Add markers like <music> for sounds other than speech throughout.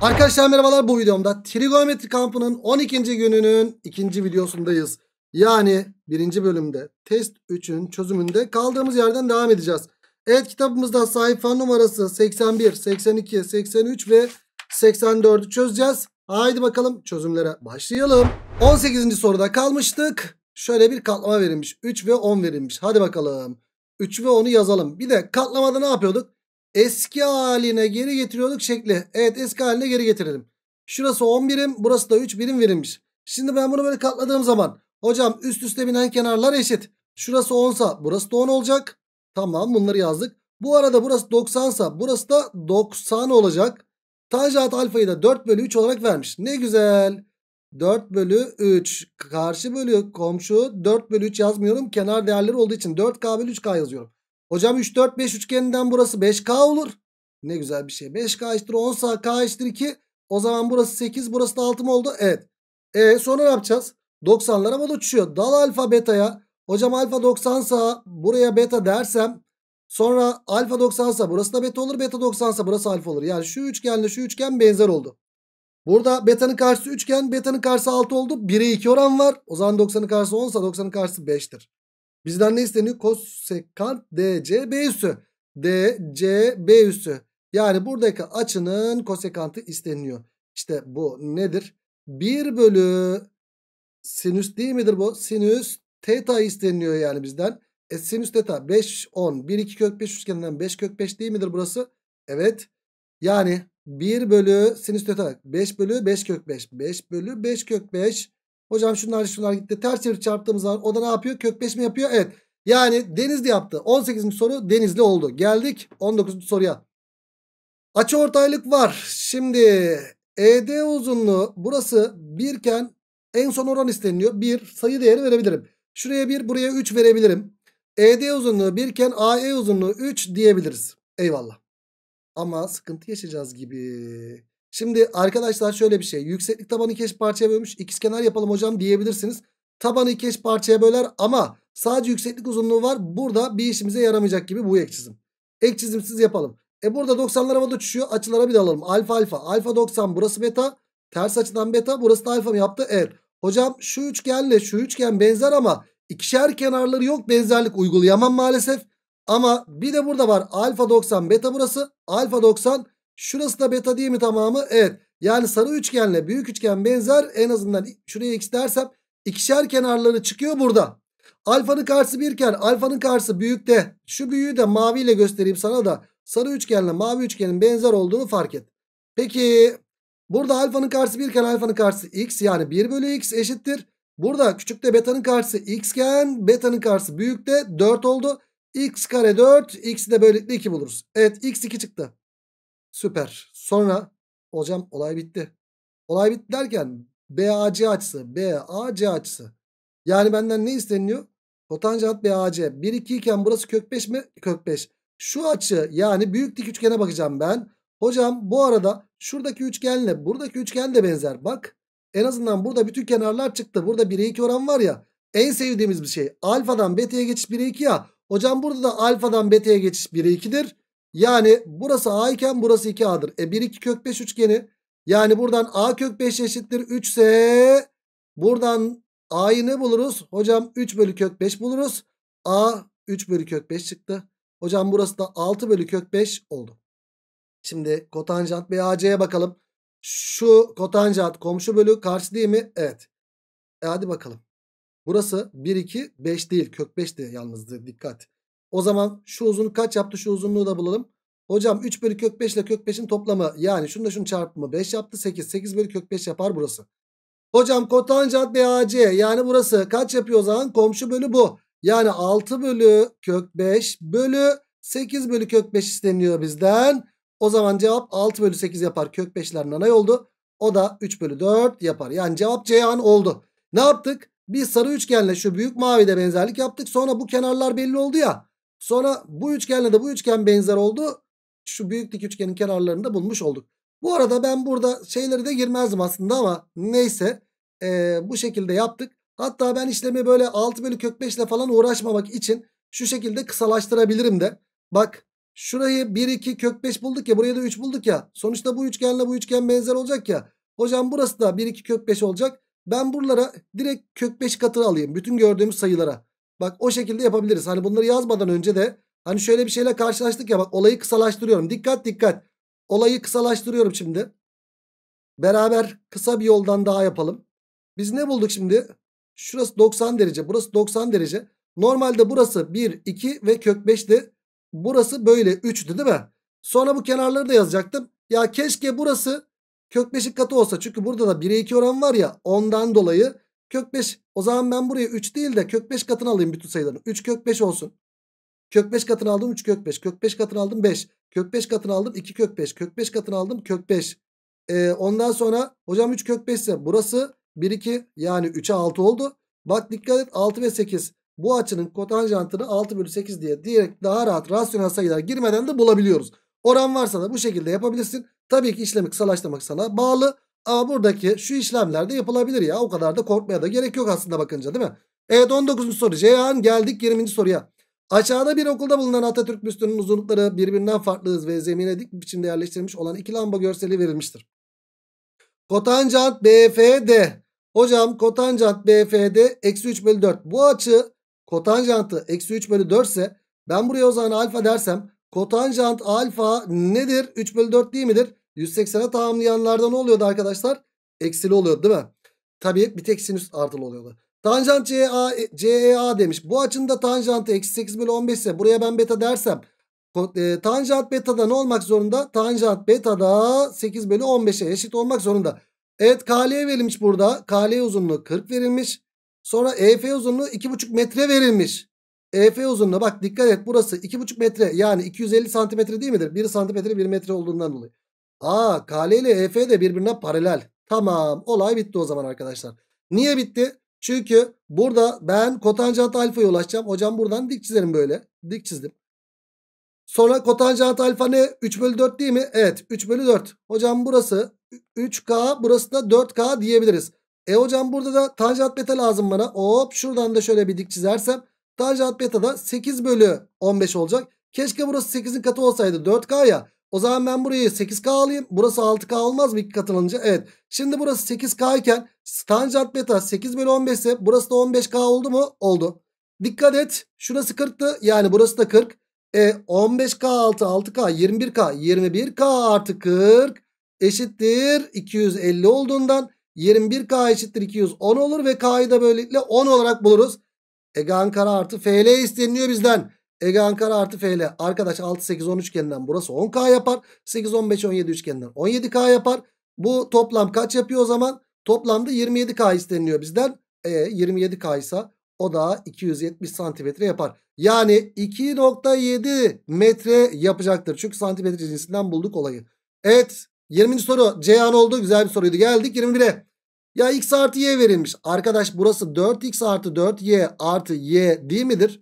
Arkadaşlar merhabalar bu videomda trigonometri kampının 12. gününün 2. videosundayız. Yani 1. bölümde test 3'ün çözümünde kaldığımız yerden devam edeceğiz. Evet kitabımızda sayfa numarası 81, 82, 83 ve 84'ü çözeceğiz. Haydi bakalım çözümlere başlayalım. 18. soruda kalmıştık. Şöyle bir katlama verilmiş. 3 ve 10 verilmiş. Hadi bakalım. 3 ve 10'u yazalım. Bir de katlamada ne yapıyorduk? eski haline geri getiriyorduk şekli. Evet eski haline geri getirelim. Şurası 10 birim burası da 3 birim verilmiş. Şimdi ben bunu böyle katladığım zaman hocam üst üste binen kenarlar eşit. Şurası 10 sa burası da 10 olacak. Tamam bunları yazdık. Bu arada burası 90 sa burası da 90 olacak. Tanjant alfayı da 4 bölü 3 olarak vermiş. Ne güzel. 4 bölü 3 karşı bölü komşu 4 bölü 3 yazmıyorum. Kenar değerleri olduğu için 4K bölü 3K yazıyorum. Hocam 3 4 5 üçgeninden burası 5K olur. Ne güzel bir şey. 5K eşittir 10 sağ K eşittir 2. O zaman burası 8 burası da 6 mı oldu? Evet. E sonra ne yapacağız? 90'lara mı uçuyor? Dal alfa beta'ya. Hocam alfa 90 sağ buraya beta dersem sonra alfa 90 sağ burası da beta olur. Beta 90 sağ burası alfa olur. Yani şu üçgenle şu üçgen benzer oldu. Burada betanın karşısı üçgen betanın karşısı 6 oldu. 1'e 2 oran var. O zaman 90'ın karşısı 10 sa 90'ın karşısı 5'tir. Bizden ne isteniyor? Kosekant DC B üssü. DCB B üssü. Yani buradaki açının kosekantı isteniyor. İşte bu nedir? 1 bölü sinüs değil midir bu? Sinüs teta isteniyor yani bizden. E sinüs teta 5 10 1 2 kök 5 üçgeninden 5 kök 5 değil midir burası? Evet. Yani 1 bölü sinüs teta 5 bölü 5 kök 5 5 bölü 5 kök 5 Hocam şunlar şunlar gitti. Ters çevir çarptığımız zaman o da ne yapıyor? Kök 5 mi yapıyor. Evet. Yani Denizli yaptı. 18. soru Denizli oldu. Geldik 19. soruya. Açı ortaylık var. Şimdi ED uzunluğu burası 1 iken en son oran isteniliyor. 1 sayı değeri verebilirim. Şuraya 1 buraya 3 verebilirim. ED uzunluğu 1 iken AE uzunluğu 3 diyebiliriz. Eyvallah. Ama sıkıntı yaşayacağız gibi. Şimdi arkadaşlar şöyle bir şey. Yükseklik tabanı iki eş parçaya bölmüş. İkizkenar yapalım hocam diyebilirsiniz. Tabanı iki eş parçaya böler ama sadece yükseklik uzunluğu var. Burada bir işimize yaramayacak gibi bu ek çizim. Ek çizimsiz yapalım. E burada 90'lar havada uçuşuyor. Açılara bir de alalım. Alfa alfa. Alfa 90 burası beta. Ters açıdan beta. Burası da alfa mı yaptı? Evet. Hocam şu üçgenle şu üçgen benzer ama ikişer kenarları yok. Benzerlik uygulayamam maalesef. Ama bir de burada var. Alfa 90 beta burası. Alfa 90 Şurası da beta değil mi tamamı? Evet. Yani sarı üçgenle büyük üçgen benzer. En azından şuraya x dersem ikişer kenarları çıkıyor burada. Alfanın karşısı birken alfanın karşısı büyükte. Şu büyüğü de maviyle göstereyim sana da sarı üçgenle mavi üçgenin benzer olduğunu fark et. Peki burada alfanın karşısı birken alfanın karşısı x yani 1 bölü x eşittir. Burada küçükte betanın karşısı x iken betanın karşısı büyükte 4 oldu. x kare 4 x'i de böylelikle 2 buluruz. Evet x 2 çıktı. Süper. Sonra hocam olay bitti. Olay bitti derken BAC açısı, BAC açısı. Yani benden ne isteniyor? Kotanjant BAC. 1 2 iken burası kök 5 mi? Kök 5. Şu açı yani büyük dik üçgene bakacağım ben. Hocam bu arada şuradaki üçgenle buradaki üçgen de benzer. Bak en azından burada bütün kenarlar çıktı. Burada 1'e 2 oran var ya. En sevdiğimiz bir şey. Alfadan beta'ya geçiş 1'e 2 ya. Hocam burada da alfadan beta'ya geçiş 1'e 2'dir. Yani burası a iken burası 2a'dır. E 1 2 kök 5 üçgeni. Yani buradan a kök 5 eşittir 3 ise buradan a'yı ne buluruz? Hocam 3 bölü kök 5 buluruz. a 3 bölü kök 5 çıktı. Hocam burası da 6 bölü kök 5 oldu. Şimdi kotanjant BAC'ye bakalım. Şu kotanjant komşu bölü karşı değil mi? Evet. E hadi bakalım. Burası 1, 2, 5 değil. Kök 5 de yalnız dikkat. O zaman şu uzun kaç yaptı şu uzunluğu da bulalım. Hocam 3 bölü kök 5 ile kök 5'in toplamı yani şunu da şunu çarpımı 5 yaptı 8. 8 bölü kök 5 yapar burası. Hocam kotanjant BAC yani burası kaç yapıyor o zaman? Komşu bölü bu. Yani 6 bölü kök 5 bölü 8 bölü kök 5 isteniyor bizden. O zaman cevap 6 bölü 8 yapar. Kök 5'ler nanay oldu. O da 3 bölü 4 yapar. Yani cevap Ceyhan oldu. Ne yaptık? Bir sarı üçgenle şu büyük mavide benzerlik yaptık. Sonra bu kenarlar belli oldu ya. Sonra bu üçgenle de bu üçgen benzer oldu. Şu büyük dik üçgenin kenarlarını da bulmuş olduk. Bu arada ben burada şeyleri de girmezdim aslında ama neyse ee, bu şekilde yaptık. Hatta ben işlemi böyle 6 bölü kök 5 ile falan uğraşmamak için şu şekilde kısalaştırabilirim de. Bak şurayı 1 2 kök 5 bulduk ya buraya da 3 bulduk ya. Sonuçta bu üçgenle bu üçgen benzer olacak ya. Hocam burası da 1 2 kök 5 olacak. Ben buralara direkt kök 5 katı alayım bütün gördüğümüz sayılara. Bak o şekilde yapabiliriz. Hani bunları yazmadan önce de hani şöyle bir şeyle karşılaştık ya bak olayı kısalaştırıyorum. Dikkat dikkat. Olayı kısalaştırıyorum şimdi. Beraber kısa bir yoldan daha yapalım. Biz ne bulduk şimdi? Şurası 90 derece. Burası 90 derece. Normalde burası 1, 2 ve kök 5'ti. Burası böyle 3'tü değil mi? Sonra bu kenarları da yazacaktım. Ya keşke burası kök 5'in katı olsa. Çünkü burada da 1'e 2 oran var ya. Ondan dolayı Kök 5. O zaman ben buraya 3 değil de kök 5 katını alayım bütün sayıların. 3 kök 5 olsun. Kök 5 katını aldım 3 kök 5. Kök 5 katını aldım 5. Kök 5 katını aldım 2 kök 5. Kök 5 katını aldım kök 5. Ee, ondan sonra hocam 3 kök 5 ise burası 1 2 yani 3'e 6 oldu. Bak dikkat et 6 ve 8. Bu açının kotanjantını 6 bölü 8 diye direkt daha rahat rasyonel sayılar girmeden de bulabiliyoruz. Oran varsa da bu şekilde yapabilirsin. Tabii ki işlemi kısalaştırmak sana bağlı. Aa, buradaki şu işlemler de yapılabilir ya. O kadar da korkmaya da gerek yok aslında bakınca değil mi? Evet 19. soru Ceyhan geldik 20. soruya. Aşağıda bir okulda bulunan Atatürk büstünün uzunlukları birbirinden farklı hız ve zemine dik biçimde yerleştirilmiş olan iki lamba görseli verilmiştir. Kotanjant BFD. Hocam kotanjant BFD eksi 3 bölü 4. Bu açı kotanjantı eksi 3 bölü 4 ise ben buraya o zaman alfa dersem kotanjant alfa nedir? 3 bölü 4 değil midir? 180'e tamamlayanlarda ne oluyordu arkadaşlar? Eksili oluyordu değil mi? Tabii bir tek sinüs artılı oluyordu. Tanjant CA, CEA demiş. Bu açında tanjantı eksi 8 bölü 15 ise buraya ben beta dersem e, tanjant beta'da ne olmak zorunda? Tanjant beta'da 8 bölü 15'e eşit olmak zorunda. Evet KL verilmiş burada. KL uzunluğu 40 verilmiş. Sonra EF uzunluğu 2,5 metre verilmiş. EF uzunluğu bak dikkat et burası 2,5 metre yani 250 santimetre değil midir? 1 santimetre 1 metre olduğundan dolayı. A KL ile EF de birbirine paralel. Tamam olay bitti o zaman arkadaşlar. Niye bitti? Çünkü burada ben kotanjant alfaya ulaşacağım. Hocam buradan dik çizerim böyle. Dik çizdim. Sonra kotanjant alfa ne? 3 bölü 4 değil mi? Evet 3 bölü 4. Hocam burası 3K burası da 4K diyebiliriz. E hocam burada da tanjant beta lazım bana. Hop şuradan da şöyle bir dik çizersem. Tanjant beta da 8 bölü 15 olacak. Keşke burası 8'in katı olsaydı 4K ya. O zaman ben burayı 8K alayım. Burası 6K olmaz mı 2 katılınca? Evet. Şimdi burası 8K iken tanjant beta 8 bölü 15 ise burası da 15K oldu mu? Oldu. Dikkat et. Şurası 40'tı. Yani burası da 40. E 15K 6 6K 21K 21K artı 40 eşittir 250 olduğundan 21K eşittir 210 olur ve K'yı da böylelikle 10 olarak buluruz. Egan kara artı FL isteniyor bizden. Ege Ankara artı FL. Arkadaş 6 8 10 üçgeninden burası 10K yapar. 8 15 17 üçgeninden 17K yapar. Bu toplam kaç yapıyor o zaman? Toplamda 27K isteniliyor bizden. E, 27K ise o da 270 santimetre yapar. Yani 2.7 metre yapacaktır. Çünkü santimetre cinsinden bulduk olayı. Evet 20. soru Ceyhan oldu. Güzel bir soruydu. Geldik 21'e. Ya x artı y verilmiş. Arkadaş burası 4x artı 4y artı y değil midir?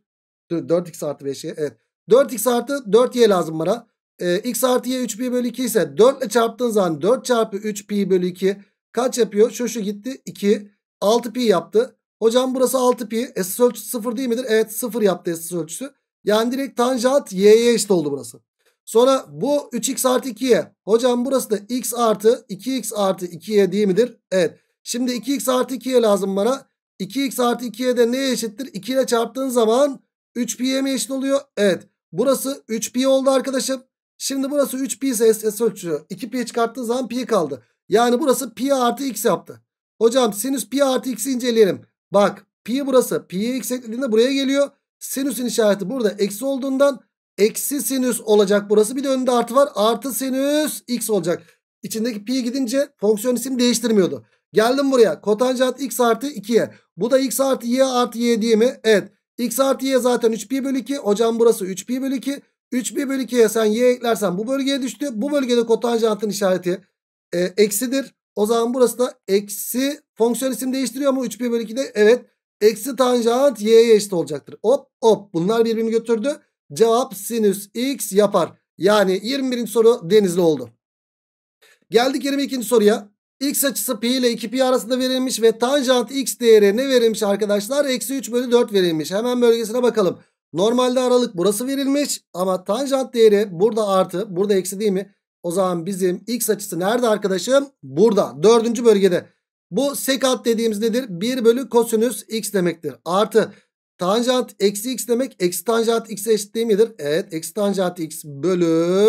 4x artı 5y. Evet. 4x artı 4y lazım bana. E, x artı y 3pi bölü 2 ise 4 ile çarptığın zaman 4 çarpı 3pi bölü 2 kaç yapıyor? Şu şu gitti 2. 6pi yaptı. Hocam burası 6pi. Esas ölçüsü 0 değil midir? Evet 0 yaptı esas ölçüsü. Yani direkt tanjant y'ye eşit oldu burası. Sonra bu 3x artı 2'ye. Hocam burası da x artı 2x artı 2'ye değil midir? Evet. Şimdi 2x artı 2'ye lazım bana. 2x artı 2'ye de neye eşittir? 2 ile çarptığın zaman 3 pi mi eşit oluyor? Evet. Burası 3pi oldu arkadaşım. Şimdi burası 3pi ise S ölçüyor. 2pi çıkarttığı zaman pi kaldı. Yani burası pi artı x yaptı. Hocam sinüs pi artı x'i inceleyelim. Bak pi burası. Pi'ye x eklediğinde buraya geliyor. Sinüsün işareti burada eksi olduğundan eksi sinüs olacak burası. Bir de önünde artı var. Artı sinüs x olacak. İçindeki pi gidince fonksiyon isim değiştirmiyordu. Geldim buraya. Kotanjant x artı 2'ye. Bu da x artı y artı y diye mi? Evet. X artı y zaten 3pi bölü 2. Hocam burası 3pi bölü 2. 3pi bölü 2'ye sen y eklersen bu bölgeye düştü. Bu bölgede kotanjantın işareti e, eksidir. O zaman burası da eksi fonksiyon isim değiştiriyor mu? 3pi bölü 2'de evet. Eksi tanjant y'ye eşit olacaktır. Hop hop bunlar birbirini götürdü. Cevap sinüs x yapar. Yani 21. soru denizli oldu. Geldik 22. soruya. X açısı pi ile 2pi arasında verilmiş ve tanjant x değeri ne verilmiş arkadaşlar? Eksi 3 bölü 4 verilmiş. Hemen bölgesine bakalım. Normalde aralık burası verilmiş ama tanjant değeri burada artı burada eksi değil mi? O zaman bizim x açısı nerede arkadaşım? Burada. Dördüncü bölgede. Bu sekat dediğimiz nedir? 1 bölü kosinüs x demektir. Artı tanjant eksi x demek. Eksi tanjant x eşit değil midir? Evet. Eksi tanjant x bölü.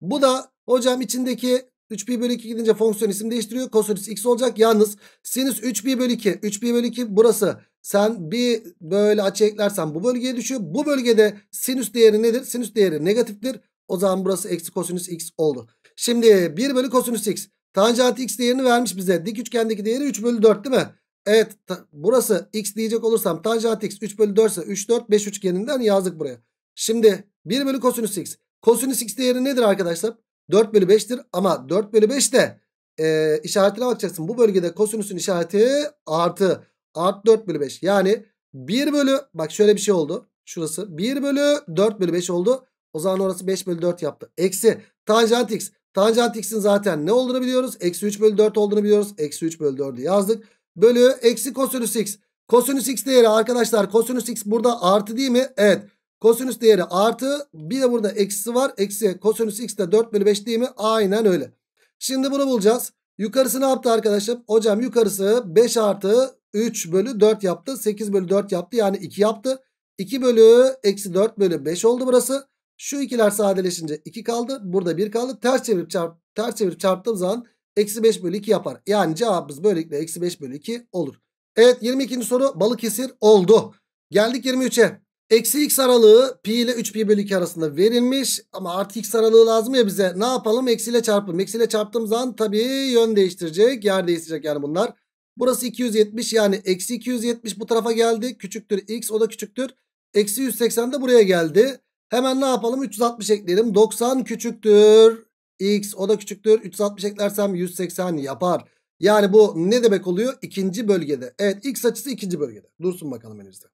Bu da hocam içindeki 3 pi bölü 2 gidince fonksiyon isim değiştiriyor. Kosinüs x olacak. Yalnız sinüs 3 pi bölü 2. 3 pi bölü 2 burası. Sen bir böyle açı eklersen bu bölgeye düşüyor. Bu bölgede sinüs değeri nedir? Sinüs değeri negatiftir. O zaman burası eksi kosinüs x oldu. Şimdi 1 bölü kosinüs x. Tanjant x değerini vermiş bize. Dik üçgendeki değeri 3 bölü 4 değil mi? Evet burası x diyecek olursam tanjant x 3 bölü 4 ise 3 4 5 üçgeninden yazdık buraya. Şimdi 1 bölü kosinüs x. Kosinüs x değeri nedir arkadaşlar? 4 bölü 5'tir ama 4 bölü 5 de e, işaretine bakacaksın. Bu bölgede kosinüsün işareti artı. Artı 4 bölü 5. Yani 1 bölü bak şöyle bir şey oldu. Şurası 1 bölü 4 bölü 5 oldu. O zaman orası 5 bölü 4 yaptı. Eksi tanjant x. Tanjant x'in zaten ne olduğunu biliyoruz. Eksi 3 bölü 4 olduğunu biliyoruz. Eksi 3 bölü 4'ü yazdık. Bölü eksi kosinüs x. Kosinüs x değeri arkadaşlar kosinüs x burada artı değil mi? Evet. Kosinüs değeri artı bir de burada eksi var. Eksi kosinüs x de 4 bölü 5 değil mi? Aynen öyle. Şimdi bunu bulacağız. Yukarısı ne yaptı arkadaşım? Hocam yukarısı 5 artı 3 bölü 4 yaptı. 8 bölü 4 yaptı. Yani 2 yaptı. 2 bölü eksi 4 bölü 5 oldu burası. Şu ikiler sadeleşince 2 kaldı. Burada 1 kaldı. Ters çevirip, çarp, ters çevirip çarptığım zaman eksi 5 bölü 2 yapar. Yani cevabımız böylelikle eksi 5 bölü 2 olur. Evet 22. soru balık Balıkesir oldu. Geldik 23'e. Eksi x aralığı pi ile 3 pi bölü 2 arasında verilmiş. Ama artı x aralığı lazım ya bize. Ne yapalım? Eksiyle çarpalım. Eksiyle çarptığım zaman tabii yön değiştirecek. Yer değiştirecek yani bunlar. Burası 270 yani eksi 270 bu tarafa geldi. Küçüktür x o da küçüktür. Eksi 180 de buraya geldi. Hemen ne yapalım? 360 ekleyelim. 90 küçüktür x o da küçüktür. 360 eklersem 180 yapar. Yani bu ne demek oluyor? İkinci bölgede. Evet x açısı ikinci bölgede. Dursun bakalım elimizde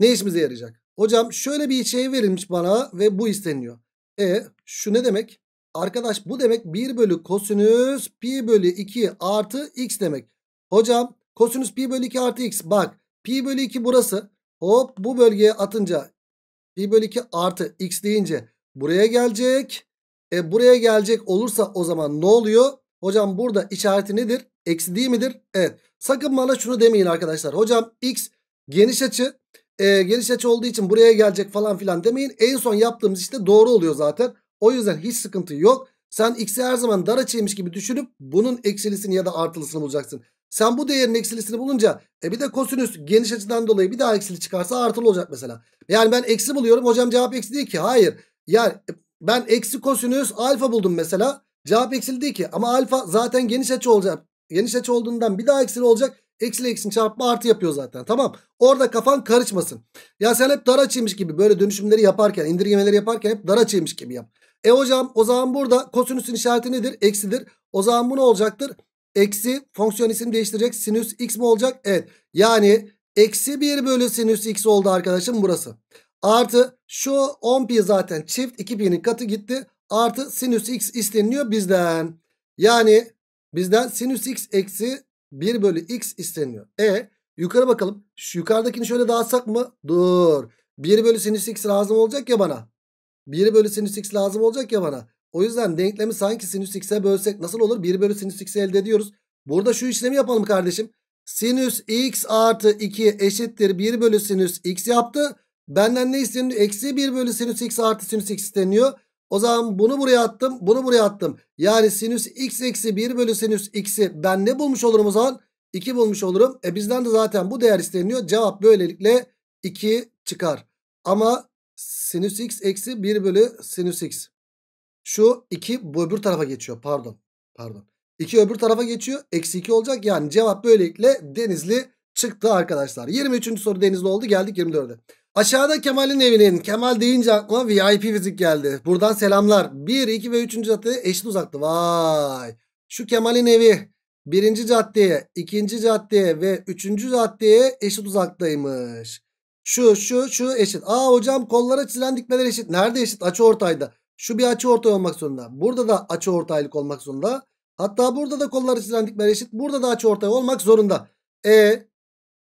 ne işimize yarayacak? Hocam şöyle bir şey verilmiş bana ve bu isteniyor. E şu ne demek? Arkadaş bu demek 1 bölü kosinüs pi bölü 2 artı x demek. Hocam kosinüs pi bölü 2 artı x bak pi bölü 2 burası. Hop bu bölgeye atınca pi bölü 2 artı x deyince buraya gelecek. E buraya gelecek olursa o zaman ne oluyor? Hocam burada işareti nedir? Eksi değil midir? Evet. Sakın bana şunu demeyin arkadaşlar. Hocam x geniş açı e, geniş açı olduğu için buraya gelecek falan filan demeyin. En son yaptığımız işte doğru oluyor zaten. O yüzden hiç sıkıntı yok. Sen x'i her zaman dar açıymış gibi düşünüp bunun eksilisini ya da artılısını bulacaksın. Sen bu değerin eksilisini bulunca e bir de kosinüs geniş açıdan dolayı bir daha eksili çıkarsa artılı olacak mesela. Yani ben eksi buluyorum hocam cevap eksi değil ki. Hayır. Yani e, ben eksi kosinüs alfa buldum mesela. Cevap eksili değil ki ama alfa zaten geniş açı olacak. Geniş açı olduğundan bir daha eksili olacak. Eksi ile eksinin çarpma artı yapıyor zaten tamam. Orada kafan karışmasın. Ya sen hep dar açıymış gibi böyle dönüşümleri yaparken indirgemeleri yaparken hep dar açıymış gibi yap. E hocam o zaman burada kosinüsün işareti nedir? Eksidir. O zaman bu ne olacaktır? Eksi fonksiyon isim değiştirecek. Sinüs x mi olacak? Evet. Yani eksi 1 bölü sinüs x oldu arkadaşım burası. Artı şu 10 pi zaten çift 2 pi'nin katı gitti. Artı sinüs x isteniliyor bizden. Yani bizden sinüs x eksi 1 bölü x isteniyor. E yukarı bakalım. Şu yukarıdakini şöyle dağıtsak mı? Dur. 1 bölü sinüs x lazım olacak ya bana. 1 bölü sinüs x lazım olacak ya bana. O yüzden denklemi sanki sinüs x'e bölsek nasıl olur? 1 bölü sinüs x'i elde ediyoruz. Burada şu işlemi yapalım kardeşim. Sinüs x artı 2 eşittir 1 bölü sinüs x yaptı. Benden ne isteniyor? Eksi 1 bölü sinüs x artı sinüs x isteniyor. O zaman bunu buraya attım. Bunu buraya attım. Yani sinüs x eksi 1 bölü sinüs x'i ben ne bulmuş olurum o zaman? 2 bulmuş olurum. E bizden de zaten bu değer isteniyor. Cevap böylelikle 2 çıkar. Ama sinüs x eksi 1 bölü sinüs x. Şu 2 bu öbür tarafa geçiyor. Pardon. Pardon. 2 öbür tarafa geçiyor. Eksi 2 olacak. Yani cevap böylelikle denizli çıktı arkadaşlar. 23. soru denizli oldu. Geldik 24'e. Aşağıda Kemal'in evinin. Kemal deyince aklıma VIP fizik geldi. Buradan selamlar. 1, 2 ve 3. cadde eşit uzaktı. Vay. Şu Kemal'in evi. Birinci caddeye, ikinci caddeye ve üçüncü caddeye eşit uzaktaymış. Şu, şu, şu eşit. Aa hocam kollara çizilen dikmeler eşit. Nerede eşit? Açı ortayda. Şu bir açı ortay olmak zorunda. Burada da açı ortaylık olmak zorunda. Hatta burada da kollara çizilen dikmeler eşit. Burada da açı ortay olmak zorunda. E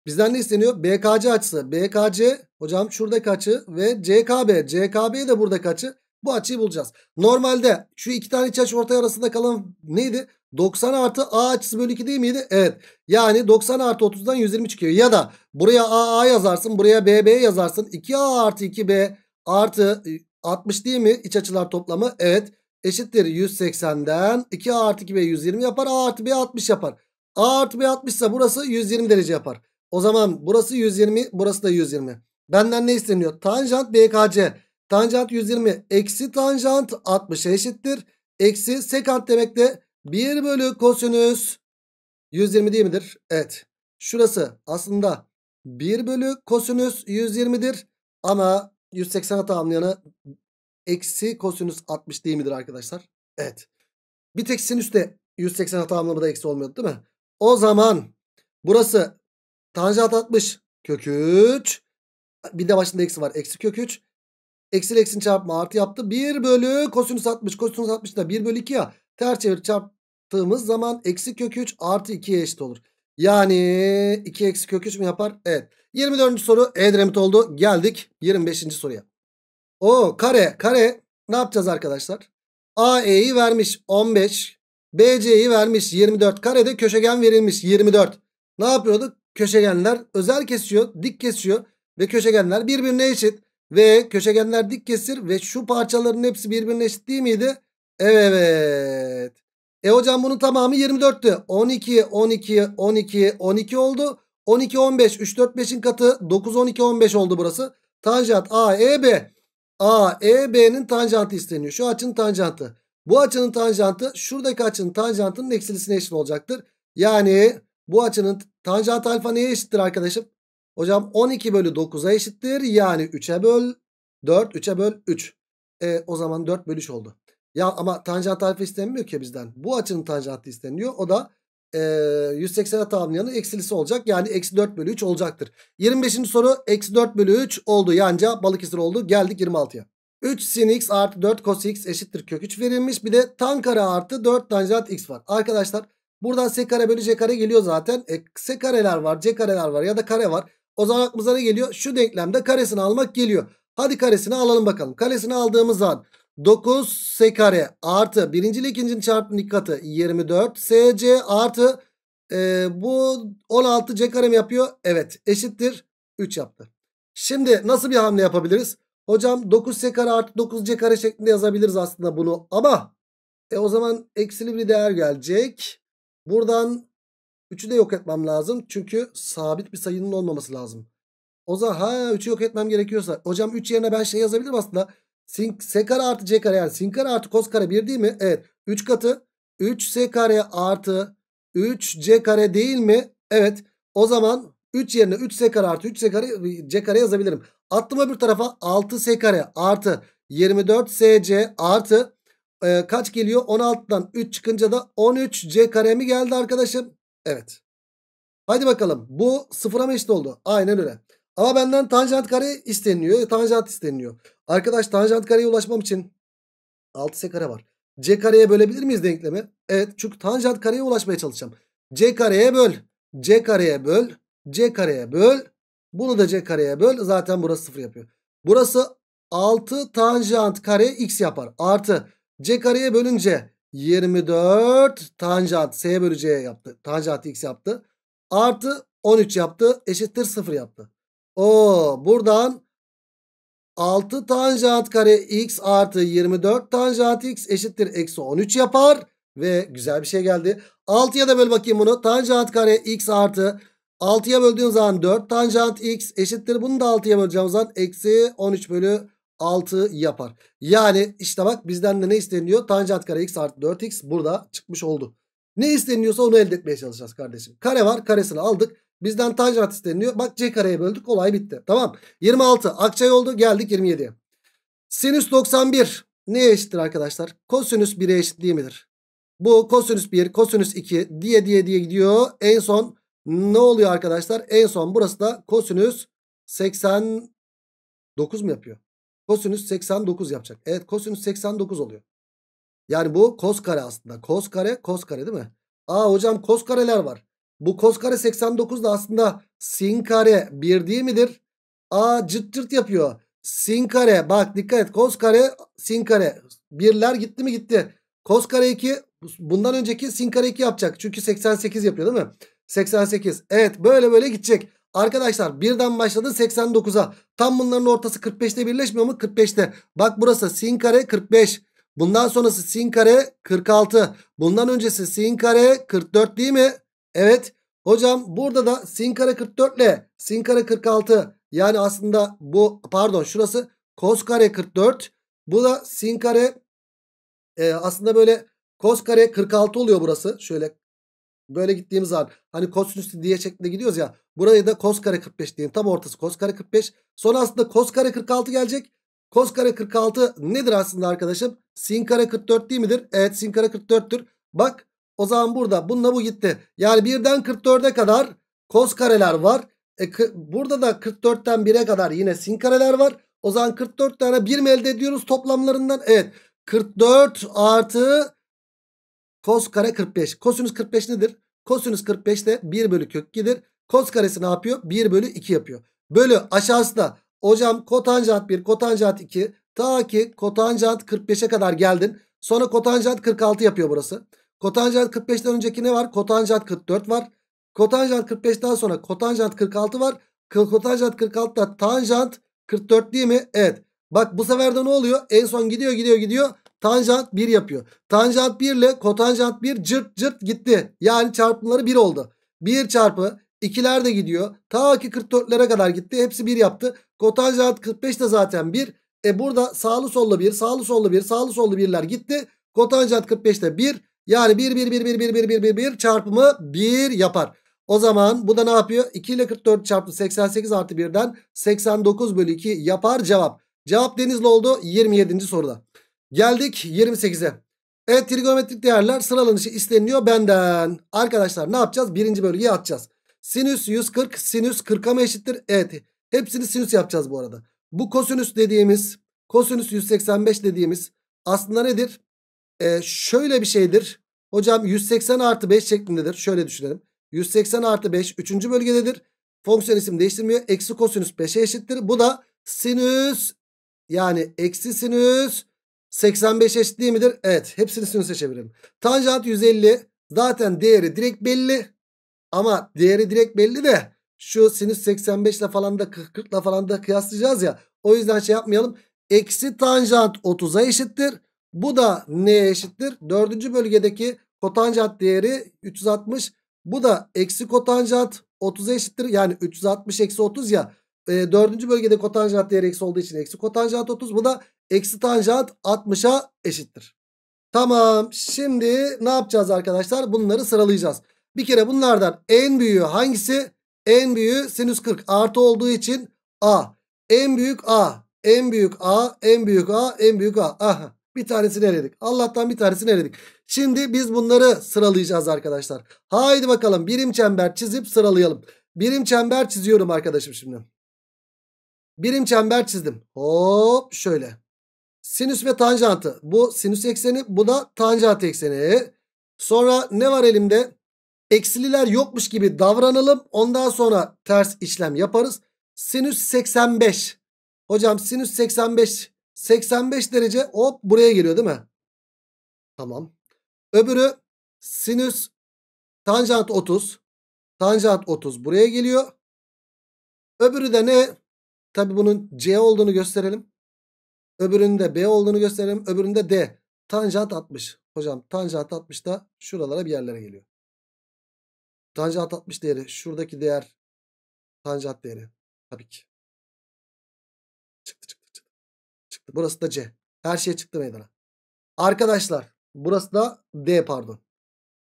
Bizden ne isteniyor? BKC açısı. BKC hocam şuradaki açı ve CKB. CKB de burada açı. Bu açıyı bulacağız. Normalde şu iki tane iç açı ortay arasında kalan neydi? 90 artı A açısı bölü 2 değil miydi? Evet. Yani 90 artı 30'dan 120 çıkıyor. Ya da buraya AA yazarsın. Buraya BB yazarsın. 2A artı 2B artı 60 e, değil mi? İç açılar toplamı. Evet. Eşittir 180'den 2A artı 2B 120 yapar. A artı B 60 yapar. A artı B 60 ise burası 120 derece yapar. O zaman burası 120 burası da 120. Benden ne isteniyor? Tanjant BKC. Tanjant 120 eksi tanjant 60 eşittir. Eksi sekant demek de 1 bölü kosinüs 120 değil midir? Evet. Şurası aslında 1 bölü kosinüs 120'dir. Ama 180'e tamamlayanı eksi kosinüs 60 değil midir arkadaşlar? Evet. Bir tek sinüs de 180 tamamlamada eksi olmuyordu değil mi? O zaman burası Tanjant 60 kök 3. Bir de başında eksi var. Eksi kök 3. Eksi eksin çarpma artı yaptı. 1 bölü kosinüs 60. Kosinüs 60 da 1 bölü 2 ya. Ters çevir çarptığımız zaman eksi kök 3 artı 2'ye eşit olur. Yani 2 eksi kök 3 mü yapar? Evet. 24. soru Edremit oldu. Geldik 25. soruya. O kare kare ne yapacağız arkadaşlar? AE'yi vermiş 15. BC'yi vermiş 24. Karede köşegen verilmiş 24. Ne yapıyorduk? köşegenler özel kesiyor, dik kesiyor ve köşegenler birbirine eşit. Ve köşegenler dik kesir ve şu parçaların hepsi birbirine eşit değil miydi? Evet. E hocam bunun tamamı 24'tü. 12, 12, 12, 12 oldu. 12, 15, 3, 4, 5'in katı 9, 12, 15 oldu burası. Tanjant A, E, B. A, E, B'nin tanjantı isteniyor. Şu açının tanjantı. Bu açının tanjantı şuradaki açının tanjantının eksilisine eşit olacaktır. Yani bu açının tanjant alfa neye eşittir arkadaşım? Hocam 12 bölü 9'a eşittir. Yani 3'e böl 4, 3'e böl 3. E, o zaman 4 bölü 3 oldu. Ya ama tanjant alfa istenmiyor ki bizden. Bu açının tanjantı isteniyor. O da e, 180'e tamamlayanın eksilisi olacak. Yani eksi 4 bölü 3 olacaktır. 25. soru eksi 4 bölü 3 oldu. yani Yanca balıkesir oldu. Geldik 26'ya. 3 sin x artı 4 cos x eşittir kök 3 verilmiş. Bir de tan kare artı 4 tanjant x var. Arkadaşlar Buradan S kare bölü C kare geliyor zaten. E, S kareler var, C kareler var ya da kare var. O zaman aklımıza ne geliyor? Şu denklemde karesini almak geliyor. Hadi karesini alalım bakalım. Karesini aldığımız zaman 9 S kare artı birinci ile ikincinin çarpımının katı 24 SC artı e, bu 16 C kare mi yapıyor? Evet eşittir 3 yaptı. Şimdi nasıl bir hamle yapabiliriz? Hocam 9 S kare artı 9 C kare şeklinde yazabiliriz aslında bunu ama e, o zaman eksili bir değer gelecek. Buradan 3'ü de yok etmem lazım. Çünkü sabit bir sayının olmaması lazım. O zaman ha 3'ü yok etmem gerekiyorsa. Hocam 3 yerine ben şey yazabilirim aslında. Sin, s kare artı c kare yani sin kare artı kos kare 1 değil mi? Evet. 3 katı 3 s kare artı 3 c kare değil mi? Evet. O zaman 3 yerine 3 s kare artı 3 s kare c kare yazabilirim. Attım öbür tarafa 6 s kare artı 24 sc artı e, kaç geliyor? 16'dan 3 çıkınca da 13C kare mi geldi arkadaşım? Evet. Hadi bakalım. Bu sıfıra mı eşit oldu? Aynen öyle. Ama benden tanjant kare isteniyor. E, tanjant isteniyor. Arkadaş tanjant kareye ulaşmam için 6S kare var. C kareye bölebilir miyiz denklemi? Evet. Çünkü tanjant kareye ulaşmaya çalışacağım. C kareye böl. C kareye böl. C kareye böl. Bunu da C kareye böl. Zaten burası sıfır yapıyor. Burası 6 tanjant kare x yapar. Artı C kareye bölünce 24 tanjant S bölü C yaptı. Tanjant X yaptı. Artı 13 yaptı. Eşittir 0 yaptı. O buradan 6 tanjant kare X artı 24 tanjant X eşittir. Eksi 13 yapar. Ve güzel bir şey geldi. 6'ya da böl bakayım bunu. Tanjant kare X artı 6'ya böldüğün zaman 4 tanjant X eşittir. Bunu da 6'ya böleceğim o zaman. Eksi 13 bölü 6 yapar. Yani işte bak bizden de ne isteniyor? Tanjant kare x artı 4x burada çıkmış oldu. Ne isteniyorsa onu elde etmeye çalışacağız kardeşim. Kare var karesini aldık. Bizden tanjant isteniyor. Bak c kareye böldük olay bitti. Tamam 26 akçay oldu geldik 27'ye. Sinüs 91 neye eşittir arkadaşlar? Kosinüs 1'e eşit değil midir? Bu kosinüs 1 kosinüs 2 diye diye diye gidiyor. En son ne oluyor arkadaşlar? En son burası da kosinüs 89 mu yapıyor? Kosinüs 89 yapacak. Evet kosinüs 89 oluyor. Yani bu kos kare aslında. Kos kare kos kare değil mi? Aa hocam kos kareler var. Bu kos kare 89 da aslında sin kare 1 değil midir? Aa cırt cırt yapıyor. Sin kare bak dikkat et. Kos kare sin kare. Birler gitti mi gitti. Kos kare 2 bundan önceki sin kare 2 yapacak. Çünkü 88 yapıyor değil mi? 88. Evet böyle böyle gidecek. Arkadaşlar birden başladı 89'a. Tam bunların ortası 45'te birleşmiyor mu? 45'te. Bak burası sin kare 45. Bundan sonrası sin kare 46. Bundan öncesi sin kare 44 değil mi? Evet. Hocam burada da sin kare 44 ile sin kare 46. Yani aslında bu pardon şurası kos kare 44. Bu da sin kare e, aslında böyle kos kare 46 oluyor burası. Şöyle böyle gittiğimiz zaman hani kosinüs diye şeklinde gidiyoruz ya. Burayı da kos kare 45 diyeyim. Tam ortası kos kare 45. Sonra aslında kos kare 46 gelecek. Kos kare 46 nedir aslında arkadaşım? Sin kare 44 değil midir? Evet sin kare 44'tür. Bak o zaman burada bununla bu gitti. Yani birden 44'e kadar kos kareler var. E, burada da 44'ten 1'e kadar yine sin kareler var. O zaman 44 tane 1 mi elde ediyoruz toplamlarından? Evet 44 artı Kos kare 45. Kosinüs 45 nedir? Kosinüs 45 de 1 bölü kök 2'dir. Kos karesi ne yapıyor? 1 bölü 2 yapıyor. Bölü aşağısı da hocam kotanjant 1, kotanjant 2. Ta ki kotanjant 45'e kadar geldin. Sonra kotanjant 46 yapıyor burası. Kotanjant 45'ten önceki ne var? Kotanjant 44 var. Kotanjant 45'ten sonra kotanjant 46 var. Kotanjant 46'da tanjant 44 değil mi? Evet. Bak bu sefer de ne oluyor? En son gidiyor gidiyor gidiyor. Tanjant 1 yapıyor. Tanjant 1 ile kotanjant 1 cırt cırt gitti. Yani çarpımları 1 oldu. 1 çarpı 2'ler de gidiyor. Ta ki 44'lere kadar gitti. Hepsi 1 yaptı. Kotanjant 45 de zaten 1. E burada sağlı sollu 1, sağlı sollu 1, sağlı sollu 1'ler gitti. Kotanjant de 1. Yani 1 1 1 1 1 1 1 1 1 çarpımı 1 yapar. O zaman bu da ne yapıyor? 2 ile 44 çarptı 88 artı 1'den 89 bölü 2 yapar cevap. Cevap Denizli oldu 27. soruda. Geldik 28'e. Evet trigonometrik değerler sıralanışı isteniliyor benden. Arkadaşlar ne yapacağız? Birinci bölgeye atacağız. Sinüs 140 sinüs 40'a mı eşittir? Evet. Hepsini sinüs yapacağız bu arada. Bu kosinüs dediğimiz kosinüs 185 dediğimiz aslında nedir? Ee, şöyle bir şeydir. Hocam 180 artı 5 şeklindedir. Şöyle düşünelim. 180 artı 5 üçüncü bölgededir. Fonksiyon isim değiştirmiyor. Eksi kosinüs 5'e eşittir. Bu da sinüs yani eksi sinüs 85 eşit değil midir? Evet. Hepsini sinüse çevirelim. Tanjant 150. Zaten değeri direkt belli. Ama değeri direkt belli de şu sinüs 85 ile falan da 40 ile falan da kıyaslayacağız ya. O yüzden şey yapmayalım. Eksi tanjant 30'a eşittir. Bu da neye eşittir? Dördüncü bölgedeki kotanjant değeri 360. Bu da eksi kotanjant 30'a eşittir. Yani 360 eksi 30 ya e, dördüncü bölgede kotanjant değeri eksi olduğu için eksi kotanjant 30. Bu da eksi tanjant 60'a eşittir. Tamam şimdi ne yapacağız arkadaşlar? Bunları sıralayacağız. Bir kere bunlardan en büyüğü hangisi? En büyüğü sinüs 40 artı olduğu için A. En büyük A. En büyük A. En büyük A. En büyük A. Aha. Bir tanesini eledik. Allah'tan bir tanesini eledik. Şimdi biz bunları sıralayacağız arkadaşlar. Haydi bakalım birim çember çizip sıralayalım. Birim çember çiziyorum arkadaşım şimdi. Birim çember çizdim. Hop şöyle. Sinüs ve tanjantı. Bu sinüs ekseni bu da tanjant ekseni. Sonra ne var elimde? Eksililer yokmuş gibi davranalım. Ondan sonra ters işlem yaparız. Sinüs 85. Hocam sinüs 85. 85 derece hop buraya geliyor değil mi? Tamam. Öbürü sinüs tanjant 30. Tanjant 30 buraya geliyor. Öbürü de ne? Tabi bunun C olduğunu gösterelim. Öbüründe B olduğunu gösterelim. Öbüründe D. Tanjant 60. Hocam tanjant 60 da şuralara bir yerlere geliyor. Tanjant 60 değeri. Şuradaki değer tanjant değeri. Tabii ki. Çıktı çıktı çıktı. Çıktı. Burası da C. Her şey çıktı meydana. Arkadaşlar burası da D pardon.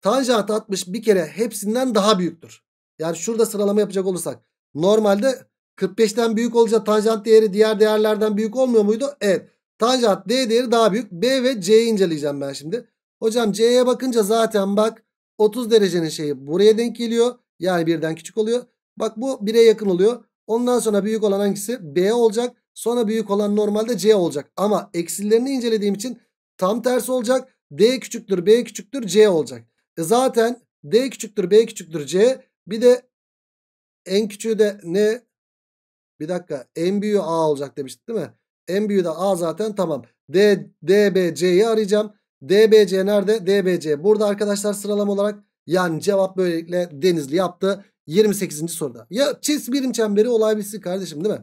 Tanjant 60 bir kere hepsinden daha büyüktür. Yani şurada sıralama yapacak olursak. Normalde 45'ten büyük olunca tanjant değeri diğer değerlerden büyük olmuyor muydu? Evet. Tanjant D değeri daha büyük. B ve C'yi inceleyeceğim ben şimdi. Hocam C'ye bakınca zaten bak 30 derecenin şeyi buraya denk geliyor. Yani birden küçük oluyor. Bak bu 1'e yakın oluyor. Ondan sonra büyük olan hangisi? B olacak. Sonra büyük olan normalde C olacak. Ama eksilerini incelediğim için tam tersi olacak. D küçüktür, B küçüktür, C olacak. E zaten D küçüktür, B küçüktür, C. Bir de en küçüğü de ne? Bir dakika en büyüğü A olacak demiştik değil mi? En büyüğü de A zaten tamam. D, DBC'yi arayacağım. DBC nerede? DBC burada arkadaşlar sıralama olarak. Yani cevap böylelikle Denizli yaptı. 28. soruda. Ya çiz birim çemberi olay bitsin kardeşim değil mi?